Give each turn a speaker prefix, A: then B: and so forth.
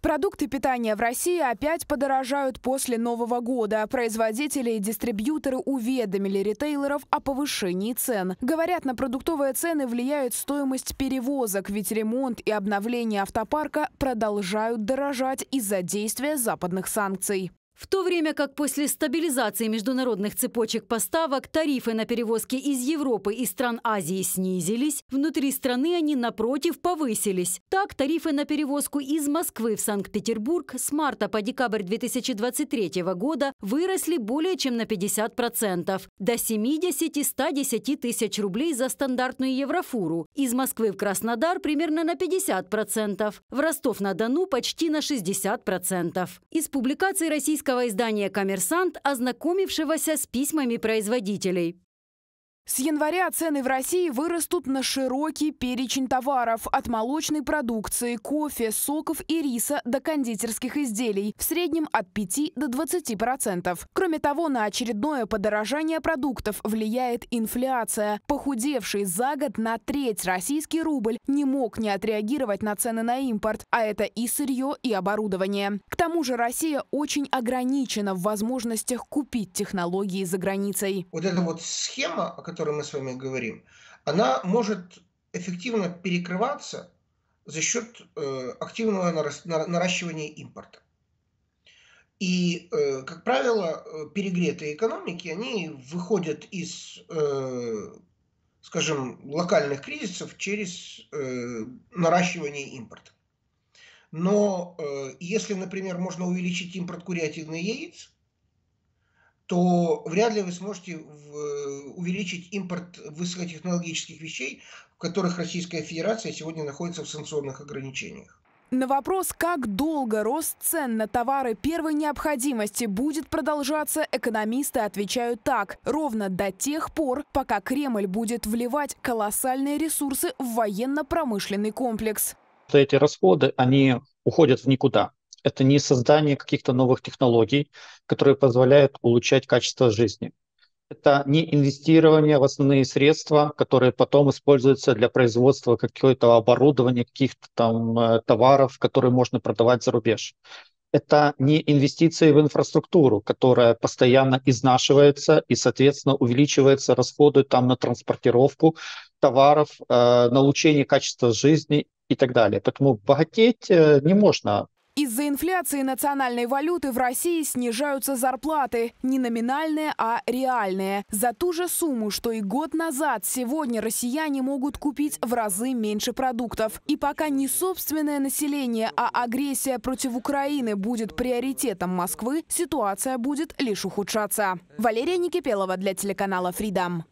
A: Продукты питания в России опять подорожают после Нового года. Производители и дистрибьюторы уведомили ритейлеров о повышении цен. Говорят, на продуктовые цены влияет стоимость перевозок, ведь ремонт и обновление автопарка продолжают дорожать из-за действия западных санкций.
B: В то время как после стабилизации международных цепочек поставок тарифы на перевозки из Европы и стран Азии снизились, внутри страны они, напротив, повысились. Так, тарифы на перевозку из Москвы в Санкт-Петербург с марта по декабрь 2023 года выросли более чем на 50%, до 70-110 тысяч рублей за стандартную еврофуру, из Москвы в Краснодар примерно на 50%, в Ростов-на-Дону почти на 60%. Из публикации российского немецкого издания «Коммерсант», ознакомившегося с письмами производителей. С января цены в России
A: вырастут на широкий перечень товаров – от молочной продукции, кофе, соков и риса до кондитерских изделий, в среднем от 5 до 20%. Кроме того, на очередное подорожание продуктов влияет инфляция. Похудевший за год на треть российский рубль не мог не отреагировать на цены на импорт, а это и сырье, и оборудование. К тому же Россия очень ограничена в возможностях купить технологии за границей. Вот эта вот
C: схема, о которой которой мы с вами говорим, она может эффективно перекрываться за счет э, активного наращивания импорта. И, э, как правило, э, перегретые экономики, они выходят из, э, скажем, локальных кризисов через э, наращивание импорта. Но э, если, например, можно увеличить импорт курятины и яиц, то вряд ли вы сможете э, увеличить импорт высокотехнологических вещей, в которых Российская Федерация сегодня находится в санкционных ограничениях.
A: На вопрос, как долго рост цен на товары первой необходимости будет продолжаться, экономисты отвечают так. Ровно до тех пор, пока Кремль будет вливать колоссальные ресурсы в военно-промышленный комплекс.
D: Эти расходы, они уходят в никуда это не создание каких-то новых технологий, которые позволяют улучшать качество жизни. Это не инвестирование в основные средства, которые потом используются для производства какого-то оборудования, каких-то там э, товаров, которые можно продавать за рубеж. Это не инвестиции в инфраструктуру, которая постоянно изнашивается и, соответственно, увеличивается расходы там на транспортировку товаров, э, на улучшение качества жизни и так далее. Поэтому богатеть э, не можно
A: из-за инфляции национальной валюты в России снижаются зарплаты. Не номинальные, а реальные. За ту же сумму, что и год назад, сегодня россияне могут купить в разы меньше продуктов. И пока не собственное население, а агрессия против Украины будет приоритетом Москвы, ситуация будет лишь ухудшаться. Валерия Никипелова для телеканала «Фридам».